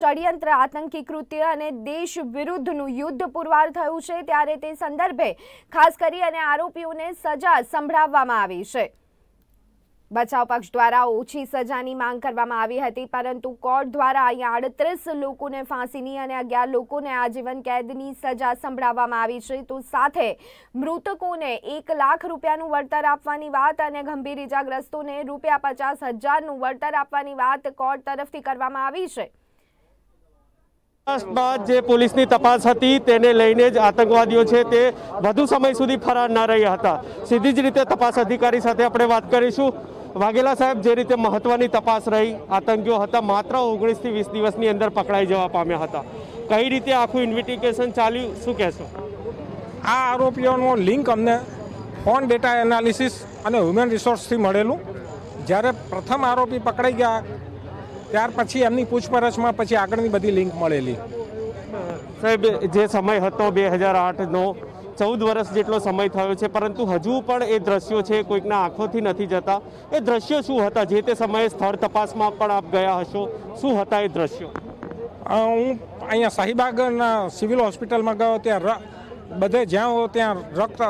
ષડયંત્ર આતંકી કૃત્ય અને દેશ વિરુદ્ધનું યુદ્ધ પુરવાર થયું છે ત્યારે તે સંદર્ભે ખાસ કરી અને આરોપીઓને સજા સંભળાવવામાં આવી છે બચાવ પક્ષ દ્વારા ઓછી સજાની માંગ કરવામાં આવી હતી પરંતુ કોર્ટ દ્વારા અહીંયા અડત્રીસ લોકોને ફાંસીની અને અગિયાર લોકોને આજીવન કેદની સજા સંભળાવવામાં આવી છે તો સાથે મૃતકોને એક લાખ રૂપિયાનું વળતર આપવાની વાત અને ગંભીર ઇજાગ્રસ્તોને રૂપિયા પચાસ હજારનું વળતર આપવાની વાત કોર્ટ તરફથી કરવામાં આવી છે બાદ જે પોલીસની તપાસ હતી તેને લઈને જ આતંકવાદીઓ છે તે વધુ સમય સુધી ફરાર ના રહ્યા હતા સીધી જ રીતે તપાસ અધિકારી સાથે આપણે વાત કરીશું વાઘેલા સાહેબ જે રીતે મહત્વની તપાસ રહી આતંકીઓ હતા માત્ર ઓગણીસથી વીસ દિવસની અંદર પકડાઈ જવા પામ્યા હતા કઈ રીતે આખું ઇન્વેસ્ટિગેશન ચાલ્યું શું કહેશો આ આરોપીઓનો લિંક અમને ફોન ડેટા એનાલિસિસ અને હ્યુમન રિસોર્સથી મળેલું જ્યારે પ્રથમ આરોપી પકડાઈ ગયા ત્યાર પછી એમની પૂછપરછમાં પછી આગળની બધી લિંક મળેલી સાહેબ જે સમય હતો બે હજાર આઠનો ચૌદ વર્ષ જેટલો સમય થયો છે પરંતુ હજુ પણ એ દ્રશ્યો છે કોઈકના આંખોથી નથી જતા એ દ્રશ્યો શું હતા જે તે સમયે સ્થળ તપાસમાં પણ આપ ગયા હશો શું હતા એ દ્રશ્યો હું અહીંયા શાહીબાગના સિવિલ હોસ્પિટલમાં ગયો ત્યાં બધે જ્યાં હો ત્યાં રક્ત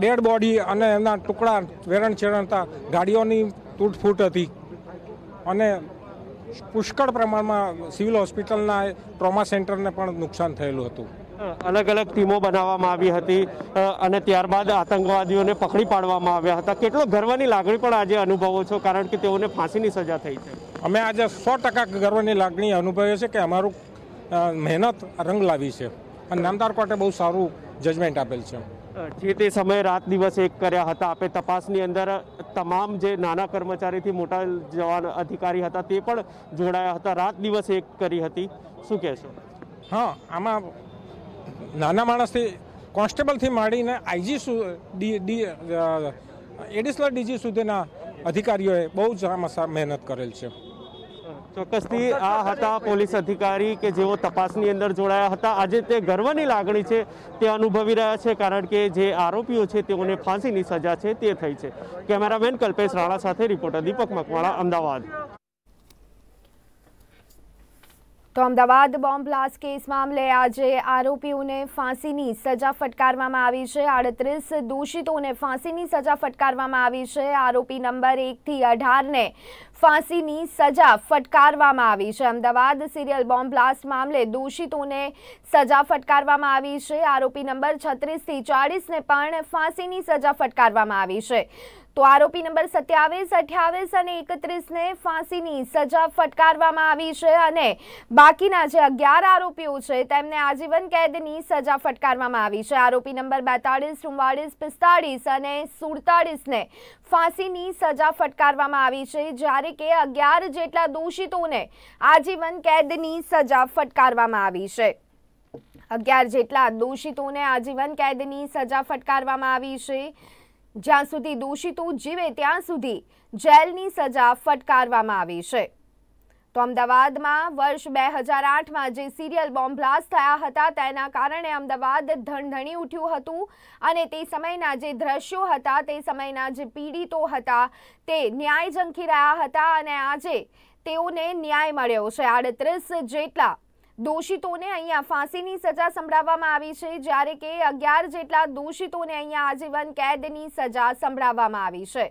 ડેડ બોડી અને એના ટુકડા વેરણ ચેરણ હતા ગાડીઓની તૂટફૂટ હતી અને પુષ્કળ પ્રમાણમાં સિવિલ હોસ્પિટલના ટ્રોમા સેન્ટરને પણ નુકસાન થયેલું હતું અલગ અલગ ટીમો બનાવવામાં આવી હતી અને ત્યારબાદ આતંકવાદીઓને પકડી પાડવામાં આવ્યા હતા કેટલો ગર્વની લાગણી પણ આજે અનુભવો છો કારણ કે તેઓને ફાંસીની સજા થઈ છે અમે આજે સો ટકા ગર્વની લાગણી અનુભવીએ છીએ કે અમારું મહેનત રંગ લાવી છે અને નામદાર કોર્ટે બહુ સારું જજમેન્ટ આપેલ છે જે તે સમયે રાત દિવસ એક કર્યા હતા આપણે તપાસની અંદર તમામ જે નાના કર્મચારીથી મોટા જવાન અધિકારી હતા તે પણ જોડાયા હતા રાત દિવસ એક કરી હતી શું કહેશો હા આમાં નાના માણસથી કોન્સ્ટેબલથી માંડીને આઈજી એડિશનલ ડીજી સુધીના અધિકારીઓએ બહુ જ આમાં મહેનત કરેલ છે ચોક્કસથી આ હતા પોલીસ અધિકારી કે જેઓ તપાસની અંદર જોડાયા હતા આજે તે ગર્વની લાગણી છે તે અનુભવી રહ્યા છે કારણ કે જે આરોપીઓ છે તેઓને ફાંસીની સજા છે તે થઈ છે કેમેરામેન કલ્પેશ રાણા સાથે રિપોર્ટર દીપક મકવાણા અમદાવાદ તો અમદાવાદ બોમ્બ બ્લાસ્ટ કેસ મામલે આજે આરોપીઓને ફાંસીની સજા ફટકારવામાં આવી છે આડત્રીસ દોષિતોને ફાંસીની સજા ફટકારવામાં આવી છે આરોપી નંબર એકથી અઢારને ફાંસીની સજા ફટકારવામાં આવી છે અમદાવાદ સિરિયલ બોમ્બ બ્લાસ્ટ મામલે દોષિતોને સજા ફટકારવામાં આવી છે આરોપી નંબર છત્રીસથી ચાળીસને પણ ફાંસીની સજા ફટકારવામાં આવી છે તો આરોપી નંબર સત્યાવીસ અઠ્યાવીસ અને એકત્રીસને ફાંસીની સજા ફટકારવામાં આવી છે અને બાકીના જે અગિયાર આરોપીઓ છે તેમને આજીવન કેદની સજા ફટકારવામાં આવી છે આરોપી નંબર બેતાળીસ ચુમ્વાળીસ પિસ્તાળીસ અને સુડતાળીસને ફાંસીની સજા ફટકારવામાં આવી છે જ્યારે કે અગિયાર જેટલા દોષિતોને આજીવન કેદની સજા ફટકારવામાં આવી છે અગિયાર જેટલા દોષિતોને આજીવન કેદની સજા ફટકારવામાં આવી છે જ્યાં સુધી દોષિતો જીવે ત્યાં સુધી જેલની સજા ફટકારવામાં આવી છે તો અમદાવાદમાં વર્ષ બે હજાર આઠમાં જે સિરિયલ બોમ્બ બ્લાસ્ટ થયા હતા તેના કારણે અમદાવાદ ધણધણી ઉઠ્યું હતું અને તે સમયના જે દ્રશ્યો હતા તે સમયના જે પીડિતો હતા તે ન્યાય ઝંખી રહ્યા હતા અને આજે તેઓને ન્યાય મળ્યો છે આડત્રીસ જેટલા દોષિતોને અહીંયા ફાંસીની સજા સંભળાવવામાં આવી છે જ્યારે કે અગિયાર જેટલા દોષિતોને અહીંયા આજીવન કેદની સજા સંભળાવવામાં આવી છે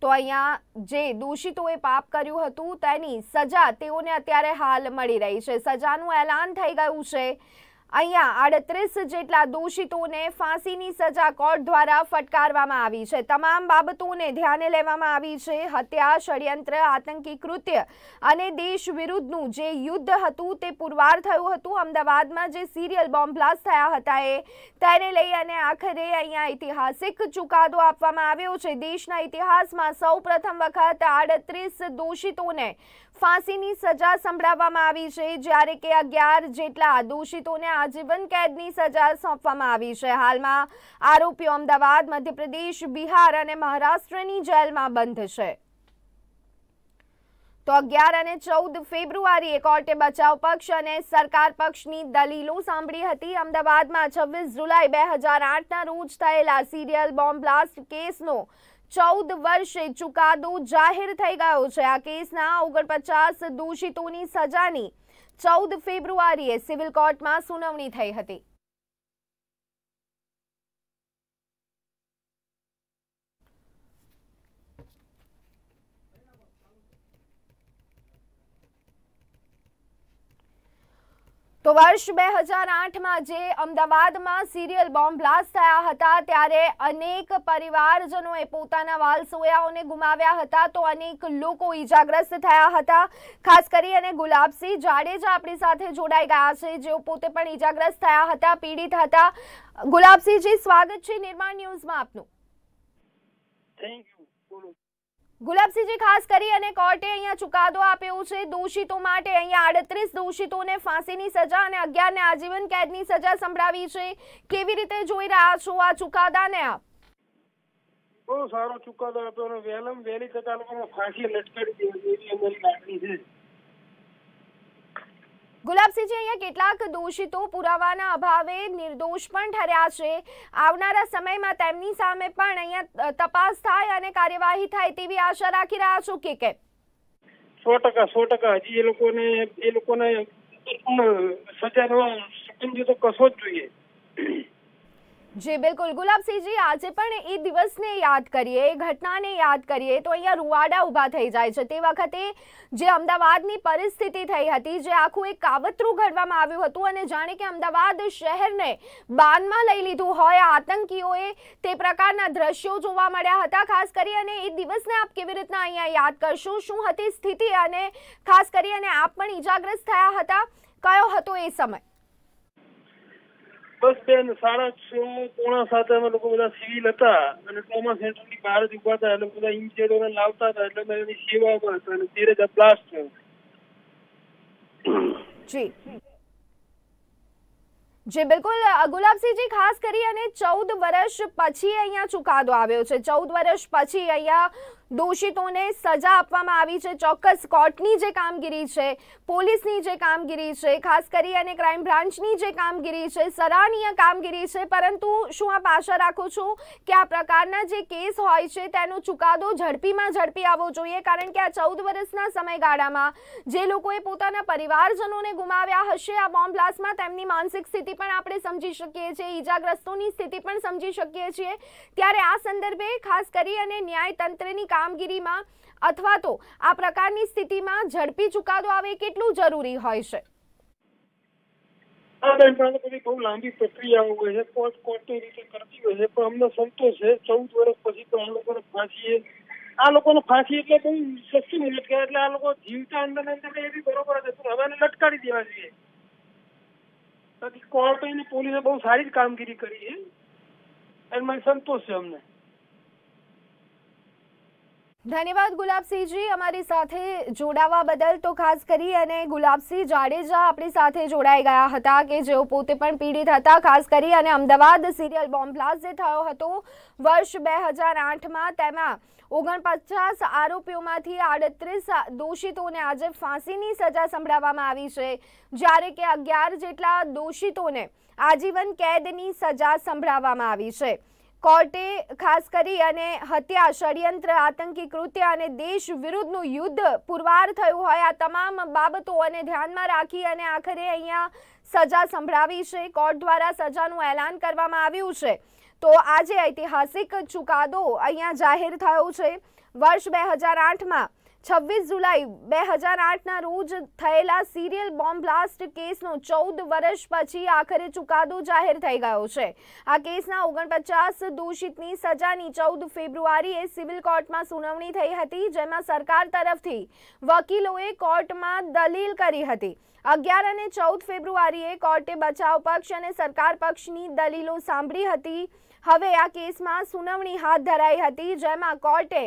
તો અહીંયા જે દોષિતોએ પાપ કર્યું હતું તેની સજા તેઓને અત્યારે હાલ મળી રહી છે સજાનું એલાન થઈ ગયું છે અહીંયા આડત્રીસ જેટલા દોષિતોને ફાંસીની સજા કોર્ટ દ્વારા ફટકારવામાં આવી છે તમામ બાબતોને ધ્યાને લેવામાં આવી છે હત્યા ષડયંત્ર આતંકી કૃત્ય અને દેશ વિરુદ્ધનું જે યુદ્ધ હતું તે પુરવાર થયું હતું અમદાવાદમાં જે સિરિયલ બોમ્બ બ્લાસ્ટ થયા હતા એ તેને લઈ અને આખરે અહીંયા ઐતિહાસિક ચુકાદો આપવામાં આવ્યો છે દેશના ઇતિહાસમાં સૌ વખત આડત્રીસ દોષિતોને ફાંસીની સજા સંભળાવવામાં આવી છે જ્યારે કે અગિયાર જેટલા દોષિતોને આજીવન કેદની સજા સોંપવામાં આવી છે હાલમાં આરોપીઓ અમદાવાદ મધ્યપ્રદેશ બિહાર અને મહારાષ્ટ્રની જેલમાં બંધ છે તો અગિયાર અને ચૌદ ફેબ્રુઆરીએ કોર્ટે બચાવ પક્ષ અને સરકાર પક્ષની દલીલો સાંભળી હતી અમદાવાદમાં છવ્વીસ જુલાઈ બે હજાર આઠના રોજ થયેલા સિરિયલ બોમ્બ બ્લાસ્ટ કેસનો ચૌદ વર્ષે ચુકાદો જાહેર થઈ ગયો છે આ કેસના ઓગણપચાસ દોષિતોની સજાની ચૌદ ફેબ્રુઆરીએ સિવિલ કોર્ટમાં સુનાવણી થઈ હતી તો વર્ષ બે હજાર આઠમાં જે અમદાવાદમાં સિરિયલ બોમ્બ બ્લાસ્ટ થયા હતા ત્યારે અનેક પરિવારજનોએ પોતાના વાલસોયાઓને ગુમાવ્યા હતા તો અનેક લોકો ઈજાગ્રસ્ત થયા હતા ખાસ કરી અને ગુલાબસિંહ જાડેજા આપણી સાથે જોડાઈ ગયા છે જેઓ પોતે પણ ઈજાગ્રસ્ત થયા હતા પીડિત હતા ગુલાબસિંહજી સ્વાગત છે નિર્માણ ન્યૂઝમાં આપનું થેન્ક યુ ગુલાબસિંહજી ખાસ કરી અને કોર્ટે અહીંયા ચુકાદો આપ્યો છે દોષિતો માટે અહીંયા આડત્રીસ દોષિતોને ફાંસીની સજા અને અગિયારને આજીવન કેદની સજા સંભળાવી છે કેવી રીતે જોઈ રહ્યા છો આ ચુકાદાને આપ બહુ સારો ચુકાદો આપ્યો અને વહેલમ વહેલી તક આ ફાંસી લટકાવી દેવી એવી અમારી લાગણી છે ગુલાબસિંહજી અહીંયા કેટલાક દોષિતો પુરાવાના અભાવે નિર્દોષ પણ ઠર્યા છે આવનારા સમયમાં તેમની સામે પણ અહીંયા તપાસ થાય અને કાર્યવાહી થાય તેવી આશા રાખી રહ્યા છું કે કેમ સો ટકા સો ટકા હજી એ લોકોને એ લોકોને સજાનો સકંજો તો કશો જ જોઈએ જી બિલકુલ ગુલાબસિંહજી આજે પણ એ દિવસને યાદ કરીએ એ ઘટનાને યાદ કરીએ તો અહીંયા રૂવાડા ઊભા થઈ જાય છે તે વખતે જે અમદાવાદની પરિસ્થિતિ થઈ હતી જે આખું એક કાવતરું ઘડવામાં આવ્યું હતું અને જાણે કે અમદાવાદ શહેરને બાનમાં લઈ લીધું હોય આતંકીઓએ તે પ્રકારના દ્રશ્યો જોવા મળ્યા હતા ખાસ કરી અને એ દિવસને આપ કેવી રીતના અહીંયા યાદ કરશું શું હતી સ્થિતિ અને ખાસ કરી અને આપ પણ ઈજાગ્રસ્ત થયા હતા કયો હતો એ સમય બસ બેન સાડા છ પોણા અમે લોકો બધા સિવિલ હતા અને ટ્રોમા સેન્ટરની બહાર જ ઉભા હતા એટલે બધા ઇન્જેડોને લાવતા હતા એટલે મેં એની સેવામાં હતા અને ધીરે જ બ્લાસ્ટ થયો જી જે બિલકુલ ગુલાબસિંહજી ખાસ કરી અને ચૌદ વર્ષ પછી અહીંયા ચુકાદો આવ્યો છે ચૌદ વર્ષ પછી અહીંયા દોષિતોને સજા આપવામાં આવી છે ચોક્કસ કોર્ટની જે કામગીરી છે પોલીસની જે કામગીરી છે ખાસ કરી અને ક્રાઇમ બ્રાન્ચની જે કામગીરી છે સરાહનીય કામગીરી છે પરંતુ શું આપ આશા રાખું છું કે આ પ્રકારના જે કેસ હોય છે તેનો ચુકાદો ઝડપીમાં ઝડપી આવવો જોઈએ કારણ કે આ ચૌદ વર્ષના સમયગાળામાં જે લોકોએ પોતાના પરિવારજનોને ગુમાવ્યા હશે આ બોમ્બ બ્લાસ્ટમાં તેમની માનસિક સ્થિતિ પણ આપણે સમજી શકીએ છીએ ઈજાગ્રસ્તોની સ્થિતિ પણ સમજી શકીએ છીએ ત્યારે આ સંદર્ભે ખાસ કરી અને ન્યાયતંત્રની કામગીરીમાં અથવા તો આ પ્રકારની સ્થિતિમાં ઝડપી ચુકાદો આવે કેટલું જરૂરી હોય છે આ બેન બધી બહુ લાંબી પ્રક્રિયાઓ હોય છે કોર્ટ કોર્ટની રીતે કરતી હોય છે પણ અમને સંતોષ છે ચૌદ વર્ષ પછી તો આ લોકોને ફાંસી આ લોકોને ફાંસી એટલે બહુ સસ્તી મુદત કહેવાય એટલે આ લોકો જીવતા અંદર અંદર એ બી બરોબર હતું પણ હવે લટકાડી દેવા જોઈએ પછી કોર્ટ અને પોલીસે બહુ સારી કામગીરી કરી છે એમાં સંતોષ છે અમને ધન્યવાદ ગુલાબસિંહજી અમારી સાથે જોડાવા બદલ તો ખાસ કરી અને ગુલાબસિંહ જાડેજા આપણી સાથે જોડાઈ ગયા હતા કે જેઓ પોતે પણ પીડિત હતા ખાસ કરી અને અમદાવાદ સિરિયલ બોમ્બ બ્લાસ્ટ જે થયો હતો વર્ષ બે હજાર આઠમાં તેમાં ઓગણપચાસ આરોપીઓમાંથી આડત્રીસ દોષિતોને આજે ફાંસીની સજા સંભળાવવામાં આવી છે જ્યારે કે અગિયાર જેટલા દોષિતોને આજીવન કેદની સજા સંભળાવવામાં આવી છે કોર્ટે ખાસ કરી અને હત્યા ષડયંત્ર આતંકી કૃત્ય અને દેશ વિરુદ્ધનું યુદ્ધ પુરવાર થયું હોય આ તમામ અને ધ્યાનમાં રાખી અને આખરે અહીંયા સજા સંભળાવી છે કોર્ટ દ્વારા સજાનું એલાન કરવામાં આવ્યું છે તો આજે ઐતિહાસિક ચુકાદો અહીંયા જાહેર થયો છે વર્ષ બે હજાર આઠમાં છવ્વીસ જુલાઈ બે હજાર આઠના રોજ થયેલા સિરિયલ બોમ્બ બ્લાસ્ટ કેસનો ચૌદ વર્ષ પછી આખરે ચુકાદો જાહેર થઈ ગયો છે આ કેસના ઓગણપચાસ દોષિતની સજાની ચૌદ ફેબ્રુઆરીએ સિવિલ કોર્ટમાં સુનાવણી થઈ હતી જેમાં સરકાર તરફથી વકીલોએ કોર્ટમાં દલીલ કરી હતી અગિયાર અને ચૌદ ફેબ્રુઆરીએ કોર્ટે બચાવ પક્ષ અને સરકાર પક્ષની દલીલો સાંભળી હતી હવે આ કેસમાં સુનાવણી હાથ ધરાઈ હતી જેમાં કોર્ટે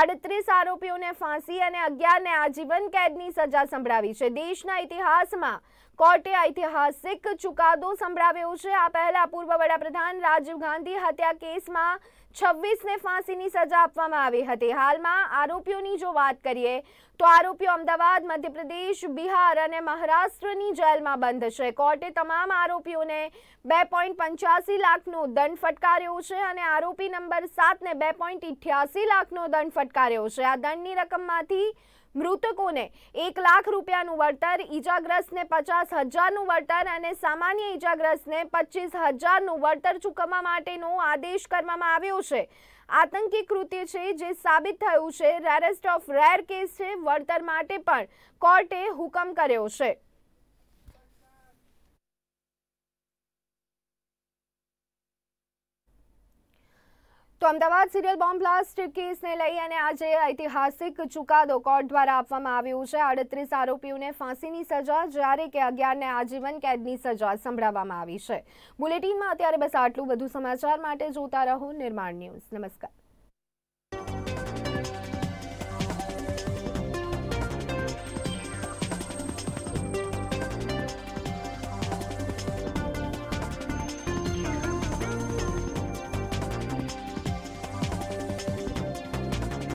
આડત્રીસ આરોપીઓને ફાંસી અને અગિયારને આજીવન કેદની સજા સંભળાવી છે દેશના ઇતિહાસમાં કોર્ટે ઐતિહાસિક ચુકાદો સંભળાવ્યો છે આ પહેલા પૂર્વ વડાપ્રધાન રાજીવ ગાંધી હત્યા કેસમાં છવ્વીસને ફાંસીની સજા આપવામાં આવી હતી હાલમાં આરોપીઓની જો વાત કરીએ તો આરોપીઓ અમદાવાદ મધ્યપ્રદેશ બિહાર અને મહારાષ્ટ્રની જેલમાં બંધ છે કોર્ટે તમામ આરોપીઓને બે પોઈન્ટ પંચ્યાસી લાખનો દંડ ફટકાર્યો છે અને આરોપી નંબર સાતને બે પોઈન્ટ ઇઠ્યાસી લાખનો દંડ ફટકાર્યો છે આ દંડની રકમમાંથી મૃતકોને એક લાખ રૂપિયાનું વળતર ઈજાગ્રસ્તને પચાસ હજારનું વળતર અને સામાન્ય ઈજાગ્રસ્તને પચીસ હજારનું વળતર ચૂકવવા માટેનો આદેશ કરવામાં આવ્યો છે આતંકી કૃત્ય છે જે સાબિત થયું છે રેરેસ્ટ ઓફ રેર કેસ છે વળતર માટે પણ કોર્ટે હુકમ કર્યો છે તો અમદાવાદ સિરિયલ બોમ્બ બ્લાસ્ટ કેસને લઈ અને આજે ઐતિહાસિક ચુકાદો કોર્ટ દ્વારા આપવામાં આવ્યો છે આડત્રીસ આરોપીઓને ફાંસીની સજા જ્યારે કે અગિયારને આજીવન કેદની સજા સંભળાવવામાં આવી છે બુલેટિનમાં અત્યારે બસ આટલું બધું સમાચાર માટે જોતા રહો નિર્માણ ન્યૂઝ નમસ્કાર